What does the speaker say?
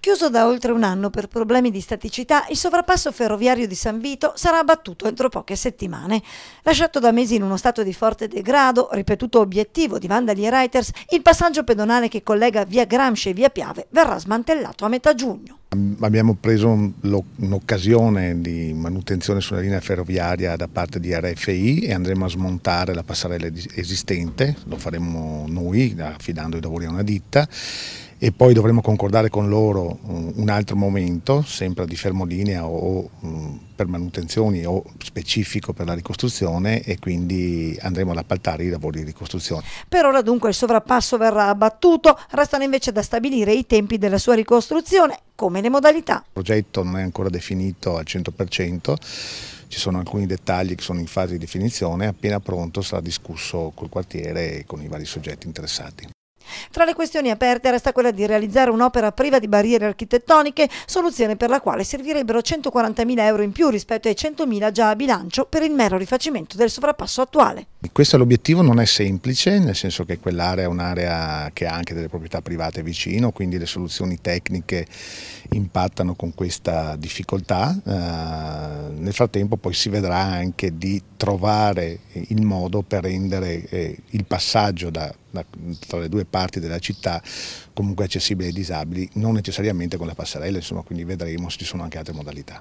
Chiuso da oltre un anno per problemi di staticità, il sovrappasso ferroviario di San Vito sarà abbattuto entro poche settimane. Lasciato da mesi in uno stato di forte degrado, ripetuto obiettivo di vandali e Reuters, il passaggio pedonale che collega via Gramsci e via Piave verrà smantellato a metà giugno. Abbiamo preso un'occasione di manutenzione sulla linea ferroviaria da parte di RFI e andremo a smontare la passarella esistente, lo faremo noi affidando i lavori a una ditta e poi dovremo concordare con loro mm, un altro momento, sempre di fermo linea o mm, per manutenzioni o specifico per la ricostruzione e quindi andremo ad appaltare i lavori di ricostruzione. Per ora dunque il sovrappasso verrà abbattuto, restano invece da stabilire i tempi della sua ricostruzione come le modalità. Il progetto non è ancora definito al 100%, ci sono alcuni dettagli che sono in fase di definizione, appena pronto sarà discusso col quartiere e con i vari soggetti interessati. Tra le questioni aperte resta quella di realizzare un'opera priva di barriere architettoniche, soluzione per la quale servirebbero 140.000 euro in più rispetto ai 100.000 già a bilancio per il mero rifacimento del sovrappasso attuale. Questo è l'obiettivo, non è semplice, nel senso che quell'area è un'area che ha anche delle proprietà private vicino, quindi le soluzioni tecniche impattano con questa difficoltà. Eh, nel frattempo poi si vedrà anche di trovare il modo per rendere eh, il passaggio da tra le due parti della città comunque accessibile ai disabili, non necessariamente con la passerella, insomma, quindi vedremo se ci sono anche altre modalità.